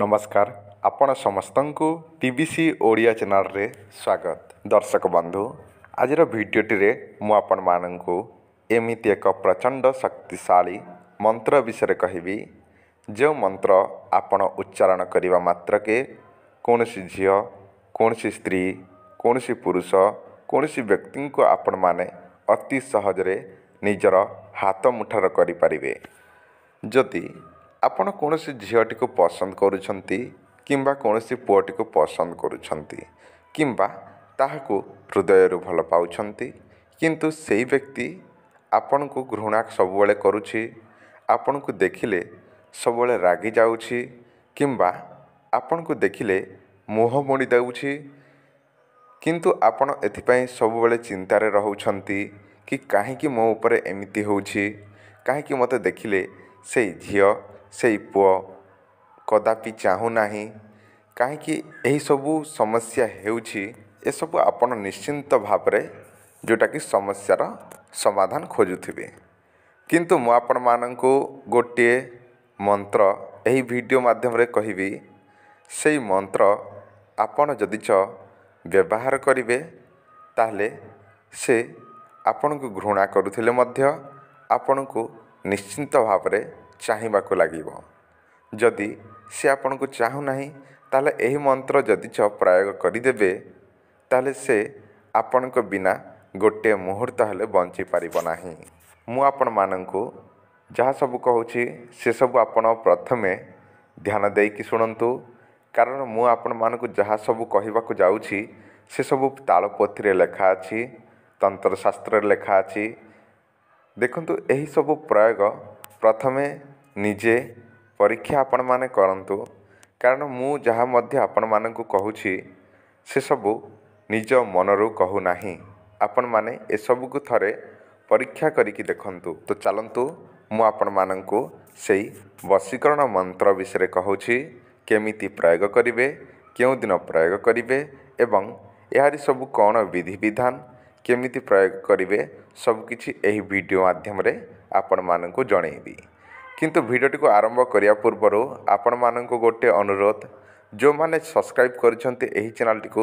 ନମସ୍କାର ଆପଣ ସମସ୍ତଙ୍କୁ ଟି ବି ସି ଓଡ଼ିଆ ଚ୍ୟାନେଲରେ ସ୍ୱାଗତ ଦର୍ଶକ ବନ୍ଧୁ ଆଜିର ଭିଡ଼ିଓଟିରେ ମୁଁ ଆପଣମାନଙ୍କୁ ଏମିତି ଏକ ପ୍ରଚଣ୍ଡ ଶକ୍ତିଶାଳୀ ମନ୍ତ୍ର ବିଷୟରେ କହିବି ଯେଉଁ ମନ୍ତ୍ର ଆପଣ ଉଚ୍ଚାରଣ କରିବା ମାତ୍ରକେ କୌଣସି ଝିଅ କୌଣସି ସ୍ତ୍ରୀ କୌଣସି ପୁରୁଷ କୌଣସି ବ୍ୟକ୍ତିଙ୍କୁ ଆପଣମାନେ ଅତି ସହଜରେ ନିଜର ହାତ ମୁଠାର କରିପାରିବେ ଯଦି ଆପଣ କୌଣସି ଝିଅଟିକୁ ପସନ୍ଦ କରୁଛନ୍ତି କିମ୍ବା କୌଣସି ପୁଅଟିକୁ ପସନ୍ଦ କରୁଛନ୍ତି କିମ୍ବା ତାହାକୁ ହୃଦୟରୁ ଭଲ ପାଉଛନ୍ତି କିନ୍ତୁ ସେଇ ବ୍ୟକ୍ତି ଆପଣଙ୍କୁ ଘୃଣା ସବୁବେଳେ କରୁଛି ଆପଣଙ୍କୁ ଦେଖିଲେ ସବୁବେଳେ ରାଗି ଯାଉଛି କିମ୍ବା ଆପଣଙ୍କୁ ଦେଖିଲେ ମୁହଁ ମୋଡ଼ି ଦେଉଛି କିନ୍ତୁ ଆପଣ ଏଥିପାଇଁ ସବୁବେଳେ ଚିନ୍ତାରେ ରହୁଛନ୍ତି କି କାହିଁକି ମୋ ଉପରେ ଏମିତି ହେଉଛି କାହିଁକି ମୋତେ ଦେଖିଲେ ସେଇ ଝିଅ ସେଇ ପୁଅ କଦାପି ଚାହୁଁନାହିଁ କାହିଁକି ଏହିସବୁ ସମସ୍ୟା ହେଉଛି ଏସବୁ ଆପଣ ନିଶ୍ଚିନ୍ତ ଭାବରେ ଯେଉଁଟାକି ସମସ୍ୟାର ସମାଧାନ ଖୋଜୁଥିବେ କିନ୍ତୁ ମୁଁ ଆପଣମାନଙ୍କୁ ଗୋଟିଏ ମନ୍ତ୍ର ଏହି ଭିଡ଼ିଓ ମାଧ୍ୟମରେ କହିବି ସେଇ ମନ୍ତ୍ର ଆପଣ ଯଦି ଚ ବ୍ୟବହାର କରିବେ ତାହେଲେ ସେ ଆପଣଙ୍କୁ ଘୃଣା କରୁଥିଲେ ମଧ୍ୟ ଆପଣଙ୍କୁ ନିଶ୍ଚିନ୍ତ ଭାବରେ ଚାହିଁବାକୁ ଲାଗିବ ଯଦି ସେ ଆପଣଙ୍କୁ ଚାହୁଁନାହିଁ ତାହେଲେ ଏହି ମନ୍ତ୍ର ଯଦି ଛ ପ୍ରୟୋଗ କରିଦେବେ ତାହେଲେ ସେ ଆପଣଙ୍କ ବିନା ଗୋଟିଏ ମୁହୂର୍ତ୍ତ ହେଲେ ବଞ୍ଚିପାରିବ ନାହିଁ ମୁଁ ଆପଣମାନଙ୍କୁ ଯାହା ସବୁ କହୁଛି ସେସବୁ ଆପଣ ପ୍ରଥମେ ଧ୍ୟାନ ଦେଇକି ଶୁଣନ୍ତୁ କାରଣ ମୁଁ ଆପଣମାନଙ୍କୁ ଯାହା ସବୁ କହିବାକୁ ଯାଉଛି ସେସବୁ ତାଳପୋଥିରେ ଲେଖା ଅଛି ତନ୍ତ୍ରଶାସ୍ତ୍ରରେ ଲେଖା ଅଛି ଦେଖନ୍ତୁ ଏହିସବୁ ପ୍ରୟୋଗ ପ୍ରଥମେ ନିଜେ ପରୀକ୍ଷା ଆପଣମାନେ କରନ୍ତୁ କାରଣ ମୁଁ ଯାହା ମଧ୍ୟ ଆପଣମାନଙ୍କୁ କହୁଛି ସେସବୁ ନିଜ ମନରୁ କହୁନାହିଁ ଆପଣମାନେ ଏସବୁକୁ ଥରେ ପରୀକ୍ଷା କରିକି ଦେଖନ୍ତୁ ତ ଚାଲନ୍ତୁ ମୁଁ ଆପଣମାନଙ୍କୁ ସେଇ ବଶୀକରଣ ମନ୍ତ୍ର ବିଷୟରେ କହୁଛି କେମିତି ପ୍ରୟୋଗ କରିବେ କେଉଁଦିନ ପ୍ରୟୋଗ କରିବେ ଏବଂ ଏହାରି ସବୁ କ'ଣ ବିଧିବିଧାନ କେମିତି ପ୍ରୟୋଗ କରିବେ ସବୁକିଛି ଏହି ଭିଡ଼ିଓ ମାଧ୍ୟମରେ ଆପଣମାନଙ୍କୁ ଜଣେଇବି କିନ୍ତୁ ଭିଡ଼ିଓଟିକୁ ଆରମ୍ଭ କରିବା ପୂର୍ବରୁ ଆପଣମାନଙ୍କୁ ଗୋଟିଏ ଅନୁରୋଧ ଯେଉଁମାନେ ସବସ୍କ୍ରାଇବ୍ କରିଛନ୍ତି ଏହି ଚ୍ୟାନେଲ୍ଟିକୁ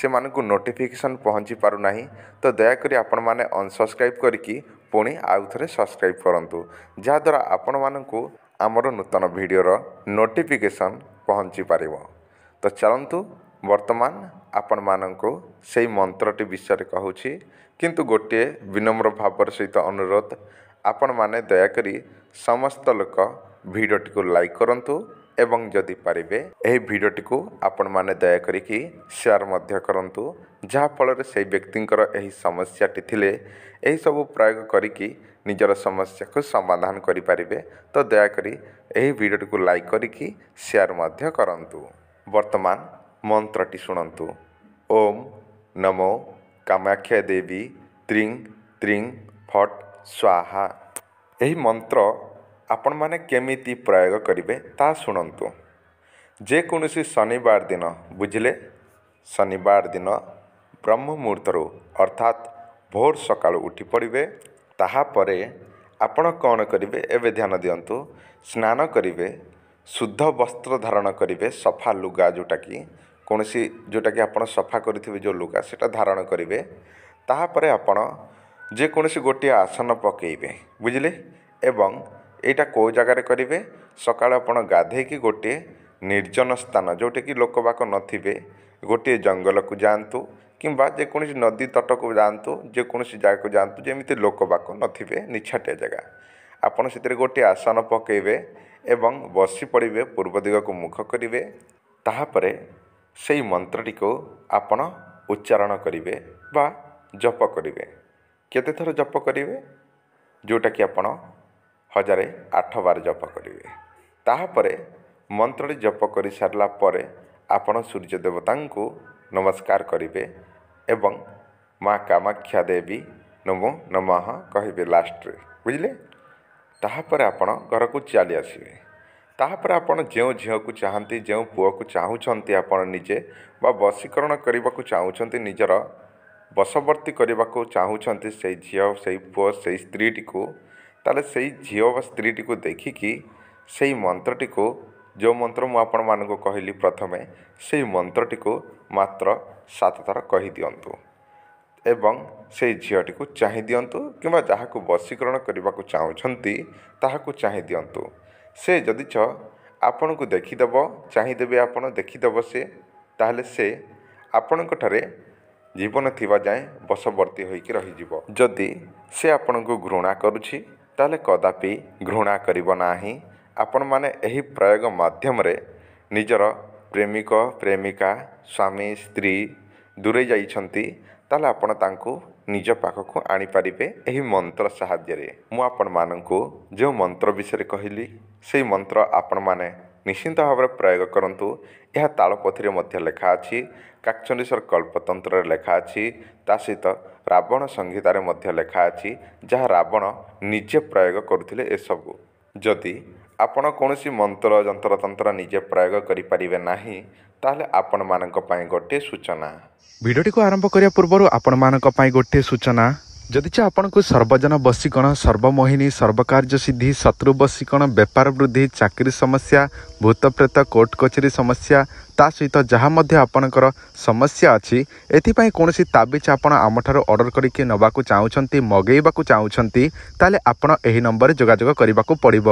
ସେମାନଙ୍କୁ ନୋଟିଫିକେସନ୍ ପହଞ୍ଚି ପାରୁନାହିଁ ତ ଦୟାକରି ଆପଣମାନେ ଅନସବସ୍କ୍ରାଇବ୍ କରିକି ପୁଣି ଆଉ ଥରେ ସବସ୍କ୍ରାଇବ୍ କରନ୍ତୁ ଯାହାଦ୍ୱାରା ଆପଣମାନଙ୍କୁ ଆମର ନୂତନ ଭିଡ଼ିଓର ନୋଟିଫିକେସନ୍ ପହଞ୍ଚି ପାରିବ ତ ଚାଲନ୍ତୁ ବର୍ତ୍ତମାନ ଆପଣମାନଙ୍କୁ ସେଇ ମନ୍ତ୍ରଟି ବିଷୟରେ କହୁଛି କିନ୍ତୁ ଗୋଟିଏ ବିନମ୍ର ଭାବର ସହିତ ଅନୁରୋଧ ଆପଣମାନେ ଦୟାକରି ସମସ୍ତ ଲୋକ ଭିଡ଼ିଓଟିକୁ ଲାଇକ୍ କରନ୍ତୁ ଏବଂ ଯଦି ପାରିବେ ଏହି ଭିଡ଼ିଓଟିକୁ ଆପଣମାନେ ଦୟାକରିକି ସେୟାର ମଧ୍ୟ କରନ୍ତୁ ଯାହାଫଳରେ ସେହି ବ୍ୟକ୍ତିଙ୍କର ଏହି ସମସ୍ୟାଟି ଥିଲେ ଏହିସବୁ ପ୍ରୟୋଗ କରିକି ନିଜର ସମସ୍ୟାକୁ ସମାଧାନ କରିପାରିବେ ତ ଦୟାକରି ଏହି ଭିଡ଼ିଓଟିକୁ ଲାଇକ୍ କରିକି ସେୟାର ମଧ୍ୟ କରନ୍ତୁ ବର୍ତ୍ତମାନ ମନ୍ତ୍ରଟି ଶୁଣନ୍ତୁ ଓମ୍ ନମୋ କାମାକ୍ଷା ଦେବୀ ତ୍ରିଂ ତ୍ରିଂ ଫଟ୍ ସ୍ୱାହା ଏହି ମନ୍ତ୍ର ଆପଣମାନେ କେମିତି ପ୍ରୟୋଗ କରିବେ ତାହା ଶୁଣନ୍ତୁ ଯେକୌଣସି ଶନିବାର ଦିନ ବୁଝିଲେ ଶନିବାର ଦିନ ବ୍ରହ୍ମ ମୁହୂର୍ତ୍ତରୁ ଅର୍ଥାତ୍ ଭୋର ସକାଳୁ ଉଠି ପଡ଼ିବେ ତାହାପରେ ଆପଣ କ'ଣ କରିବେ ଏବେ ଧ୍ୟାନ ଦିଅନ୍ତୁ ସ୍ନାନ କରିବେ ଶୁଦ୍ଧ ବସ୍ତ୍ର ଧାରଣ କରିବେ ସଫା ଲୁଗା ଯେଉଁଟାକି କୌଣସି ଯେଉଁଟାକି ଆପଣ ସଫା କରିଥିବେ ଯେଉଁ ଲୁଗା ସେଇଟା ଧାରଣ କରିବେ ତାହାପରେ ଆପଣ ଯେକୌଣସି ଗୋଟିଏ ଆସନ ପକାଇବେ ବୁଝିଲେ ଏବଂ ଏଇଟା କେଉଁ ଜାଗାରେ କରିବେ ସକାଳେ ଆପଣ ଗାଧେଇକି ଗୋଟିଏ ନିର୍ଜନ ସ୍ଥାନ ଯେଉଁଠିକି ଲୋକବାକ ନଥିବେ ଗୋଟିଏ ଜଙ୍ଗଲକୁ ଯାଆନ୍ତୁ କିମ୍ବା ଯେକୌଣସି ନଦୀ ତଟକୁ ଯାଆନ୍ତୁ ଯେକୌଣସି ଜାଗାକୁ ଯାଆନ୍ତୁ ଯେମିତି ଲୋକବାକ ନଥିବେ ନିଛାଟିଆ ଜାଗା ଆପଣ ସେଥିରେ ଗୋଟିଏ ଆସନ ପକାଇବେ ଏବଂ ବସି ପଡ଼ିବେ ପୂର୍ବ ଦିଗକୁ ମୁଖ କରିବେ ତାହାପରେ ସେଇ ମନ୍ତ୍ରଟିକୁ ଆପଣ ଉଚ୍ଚାରଣ କରିବେ ବା ଜପ କରିବେ କେତେ ଥର ଜପ କରିବେ ଯେଉଁଟାକି ଆପଣ ହଜାରେ ଆଠ ବାର ଜପ କରିବେ ତାହାପରେ ମନ୍ତ୍ରଟି ଜପ କରିସାରିଲା ପରେ ଆପଣ ସୂର୍ଯ୍ୟ ଦେବତାଙ୍କୁ ନମସ୍କାର କରିବେ ଏବଂ ମା କାମାକ୍ଷା ଦେବୀ ନମୋ ନମଃ କହିବେ ଲାଷ୍ଟରେ ବୁଝିଲେ ତାହାପରେ ଆପଣ ଘରକୁ ଚାଲି ଆସିବେ ତାପରେ ଆପଣ ଯେଉଁ ଝିଅକୁ ଚାହାନ୍ତି ଯେଉଁ ପୁଅକୁ ଚାହୁଁଛନ୍ତି ଆପଣ ନିଜେ ବା ବଶୀକରଣ କରିବାକୁ ଚାହୁଁଛନ୍ତି ନିଜର ବଶବର୍ତ୍ତୀ କରିବାକୁ ଚାହୁଁଛନ୍ତି ସେଇ ଝିଅ ସେଇ ପୁଅ ସେଇ ସ୍ତ୍ରୀଟିକୁ ତାହେଲେ ସେଇ ଝିଅ ବା ସ୍ତ୍ରୀଟିକୁ ଦେଖିକି ସେଇ ମନ୍ତ୍ରଟିକୁ ଯେଉଁ ମନ୍ତ୍ର ମୁଁ ଆପଣମାନଙ୍କୁ କହିଲି ପ୍ରଥମେ ସେଇ ମନ୍ତ୍ରଟିକୁ ମାତ୍ର ସାତ ଥର କହିଦିଅନ୍ତୁ ଏବଂ ସେଇ ଝିଅଟିକୁ ଚାହିଁ ଦିଅନ୍ତୁ କିମ୍ବା ଯାହାକୁ ବଶୀକରଣ କରିବାକୁ ଚାହୁଁଛନ୍ତି ତାହାକୁ ଚାହିଁ ଦିଅନ୍ତୁ ସେ ଯଦି ଛ ଆପଣଙ୍କୁ ଦେଖିଦେବ ଚାହିଁଦେବେ ଆପଣ ଦେଖିଦେବ ସେ ତାହେଲେ ସେ ଆପଣଙ୍କ ଠାରେ ଜୀବନ ଥିବା ଯାଏଁ ବଶବର୍ତ୍ତୀ ହୋଇକି ରହିଯିବ ଯଦି ସେ ଆପଣଙ୍କୁ ଘୃଣା କରୁଛି ତାହେଲେ କଦାପି ଘୃଣା କରିବ ନାହିଁ ଆପଣମାନେ ଏହି ପ୍ରୟୋଗ ମାଧ୍ୟମରେ ନିଜର ପ୍ରେମିକ ପ୍ରେମିକା ସ୍ୱାମୀ ସ୍ତ୍ରୀ ଦୂରେଇ ଯାଇଛନ୍ତି ତାହେଲେ ଆପଣ ତାଙ୍କୁ ନିଜ ପାଖକୁ ଆଣିପାରିବେ ଏହି ମନ୍ତ୍ର ସାହାଯ୍ୟରେ ମୁଁ ଆପଣମାନଙ୍କୁ ଯେଉଁ ମନ୍ତ୍ର ବିଷୟରେ କହିଲି ସେହି ମନ୍ତ୍ର ଆପଣମାନେ ନିଶ୍ଚିନ୍ତ ଭାବରେ ପ୍ରୟୋଗ କରନ୍ତୁ ଏହା ତାଳପଥିରେ ମଧ୍ୟ ଲେଖା ଅଛି କାକଚଣ୍ଡେଶ୍ୱର କଳ୍ପତନ୍ତ୍ରରେ ଲେଖା ଅଛି ତା ସହିତ ରାବଣ ସଂହିତାରେ ମଧ୍ୟ ଲେଖା ଅଛି ଯାହା ରାବଣ ନିଜେ ପ୍ରୟୋଗ କରୁଥିଲେ ଏସବୁ ଯଦି ଆପଣ କୌଣସି ମନ୍ତ୍ର ଯନ୍ତ୍ରତନ୍ତ୍ର ନିଜେ ପ୍ରୟୋଗ କରିପାରିବେ ନାହିଁ ତାହେଲେ ଆପଣମାନଙ୍କ ପାଇଁ ଗୋଟିଏ ସୂଚନା ଭିଡ଼ିଓଟିକୁ ଆରମ୍ଭ କରିବା ପୂର୍ବରୁ ଆପଣମାନଙ୍କ ପାଇଁ ଗୋଟିଏ ସୂଚନା ଯଦି ଚ ଆପଣଙ୍କୁ ସର୍ବଜନ ବସିକଣ ସର୍ବମୋହିନୀ ସର୍ବକାର୍ଯ୍ୟ ସିଦ୍ଧି ଶତ୍ରୁ ବସିକଣ ବେପାର ବୃଦ୍ଧି ଚାକିରି ସମସ୍ୟା ଭୂତପ୍ରେତ କୋର୍ଟ କଚେରୀ ସମସ୍ୟା ତା ସହିତ ଯାହା ମଧ୍ୟ ଆପଣଙ୍କର ସମସ୍ୟା ଅଛି ଏଥିପାଇଁ କୌଣସି ତାବିଜ ଆପଣ ଆମଠାରୁ ଅର୍ଡ଼ର କରିକି ନେବାକୁ ଚାହୁଁଛନ୍ତି ମଗେଇବାକୁ ଚାହୁଁଛନ୍ତି ତାହେଲେ ଆପଣ ଏହି ନମ୍ବରରେ ଯୋଗାଯୋଗ କରିବାକୁ ପଡ଼ିବ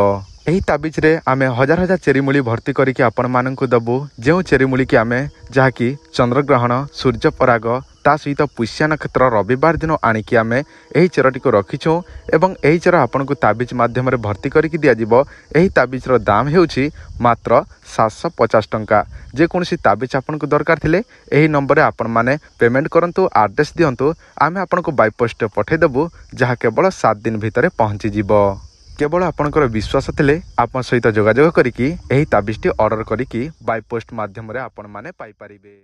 ଏହି ତାବିଜରେ ଆମେ ହଜାର ହଜାର ଚେରିମୂଳି ଭର୍ତ୍ତି କରିକି ଆପଣମାନଙ୍କୁ ଦେବୁ ଯେଉଁ ଚେରିମୂଳିକି ଆମେ ଯାହାକି ଚନ୍ଦ୍ରଗ୍ରହଣ ସୂର୍ଯ୍ୟପରାଗ ତା ସହିତ ପୁଷ୍ୟା ନକ୍ଷତ୍ର ରବିବାର ଦିନ ଆଣିକି ଆମେ ଏହି ଚେରଟିକୁ ରଖିଛୁ ଏବଂ ଏହି ଚେର ଆପଣଙ୍କୁ ତାବିଜ ମାଧ୍ୟମରେ ଭର୍ତ୍ତି କରିକି ଦିଆଯିବ ଏହି ତାବିଜର ଦାମ୍ ହେଉଛି ମାତ୍ର ସାତଶହ ପଚାଶ ଟଙ୍କା ଯେକୌଣସି ତାବିଜ ଆପଣଙ୍କୁ ଦରକାର ଥିଲେ ଏହି ନମ୍ବରରେ ଆପଣମାନେ ପେମେଣ୍ଟ କରନ୍ତୁ ଆଡ଼୍ରେସ୍ ଦିଅନ୍ତୁ ଆମେ ଆପଣଙ୍କୁ ବାଇପୋଷ୍ଟରେ ପଠାଇଦେବୁ ଯାହା କେବଳ ସାତ ଦିନ ଭିତରେ ପହଞ୍ଚିଯିବ କେବଳ ଆପଣଙ୍କର ବିଶ୍ୱାସ ଥିଲେ ଆପଣ ସହିତ ଯୋଗାଯୋଗ କରିକି ଏହି ତାବିଜଟି ଅର୍ଡର କରିକି ବାଇପୋଷ୍ଟ ମାଧ୍ୟମରେ ଆପଣମାନେ ପାଇପାରିବେ